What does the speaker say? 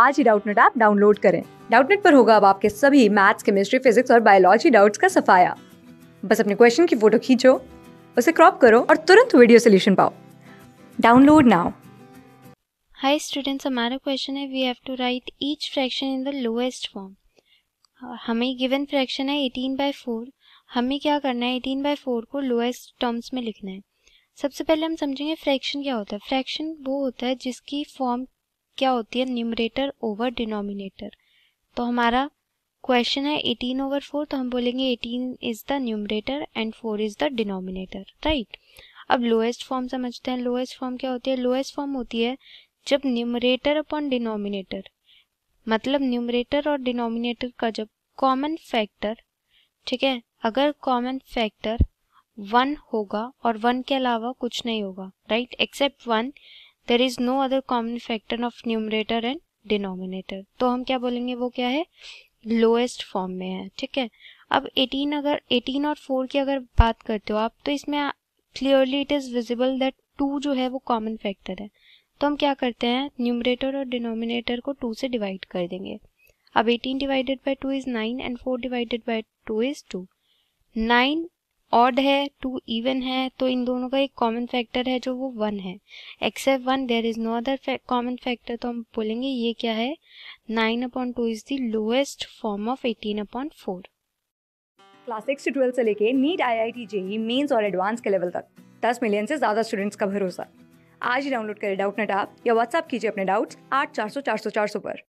आज ही Doubtnut app download करें डाउटनेट पर होगा अब आपके सभी मैथ्स केमिस्ट्री फिजिक्स और बायोलॉजी डाउट्स का सफाया बस अपने क्वेश्चन की फोटो खींचो उसे क्रॉप करो और तुरंत वीडियो सोल्यूशन पाओ डाउनलोड नाउ हाय स्टूडेंट्स हमारा क्वेश्चन है we have to write each fraction in the lowest form हमें गिवन फ्रैक्शन है एटीन बाय फोर हमें क्या करना है एटीन बाय फोर को लोएस्ट टर्म्स में लिखना है सबसे पहले हम समझेंगे फ्रैक्शन क्या होता है फ्रैक्शन वो होता है जिसकी फॉर्म क्या होती है न्यूमरेटर ओवर डिनोमिनेटर तो हमारा क्वेश्चन है एटीन ओवर फोर तो हम बोलेंगे eighteen is the numerator and four is the denominator right अब लोएस्ट फॉर्म समझते हैं लोएस्ट फॉर्म क्या होती है लोएस्ट फॉर्म होती है जब न्यूमरेटर अपॉन डिनोमिनेटर मतलब न्यूमरेटर और डिनोमिनेटर का जब कॉमन फैक्टर ठीक है अगर कॉमन फैक्टर वन होगा और वन के अलावा कुछ नहीं होगा right except one there is no other common factor of numerator and denominator तो हम क्या बोलेंगे वो क्या है लोएस्ट फॉर्म में है ठीक है अब 18 अगर 18 और 4 की अगर बात करते हो आप तो इसमें clearly it is visible that two जो है वो कॉमन फैक्टर है तो हम क्या करते हैं न्यूमरेटर और डिनोमिनेटर को टू से डिवाइड कर देंगे अब 18 divided by two is 9 and 4 divided by two is 2 9 odd है टू इवन है तो इन दोनों का एक कॉमन फैक्टर है जो वो वन है except one there is no other common factor तो हम बोलेंगे ये क्या है nine upon two is the lowest form of eighteen upon four class six से ट्वेल्थ से लेके NEET I I T JEE mains और एडवांस के लेवल तक दस मिलियन से ज्यादा स्टूडेंट्स का भरोसा आज ही डाउनलोड करें डाउट नेट आप या व्हाट्सअप कीजिए अपने डाउट्स आठ चार सौ चार सौ चार सौ पर